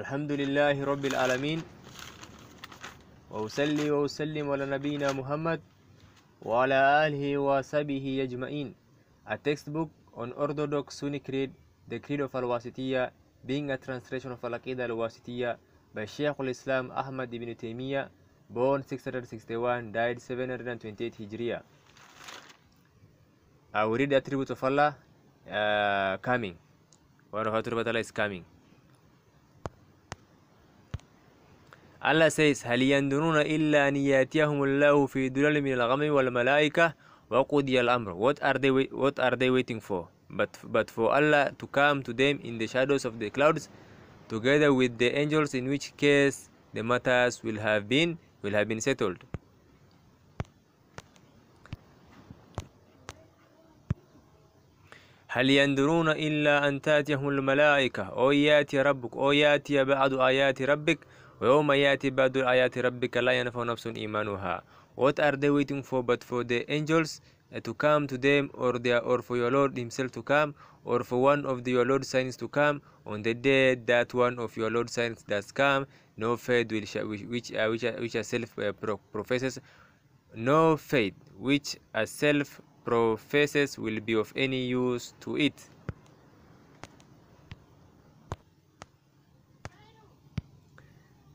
الحمد لله رب العالمين وأسلي وأسلم على نبينا محمد وعلى آله وصحبه أجمعين A textbook on Orthodox Sunni Creed, the Creed of Al-Wasitiyya, being a translation of Al-Aqid Al-Wasitiyya by Sheikh al-Islam Ahmad ibn Taymiyyah, born 661, died 728 Hijriya. I will read the attributes of Allah uh, coming. One of the attributes of Allah is coming. على سيس هل يندرون إلا أن يأتيهم الله في ظلال من الغم والملائكة وقضي الأمر what are they what are they waiting for but but for Allah to come to them in the shadows of the clouds together with the angels in which case the matters will have been will have been settled هل ينظرون إلا أن تأتيهم الملائكة أو يأتي ربك أو يأتي بعض آيات ربك ويوم يأتي بعد آيات ربك لا ينفع نفس إيمانها What are they waiting for but for the angels to come to them or their or for your Lord himself to come or for one of the, your Lord's signs to come on the day that one of your Lord's signs does come no faith which which uh, which, uh, which a self uh, pro professes no faith which a self professes will be of any use to it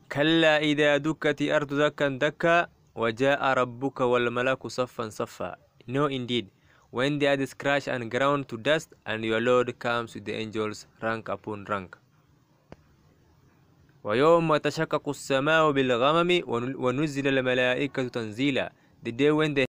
kalaa idaa dukati ardu dakan daka wajaa rabbuka walmalaku safan safa no indeed when the earth is and ground to dust and your lord comes with the angels rank upon rank ويوم تشقق السماء بالغمم ونزل الملائكة تنزيلا the day when the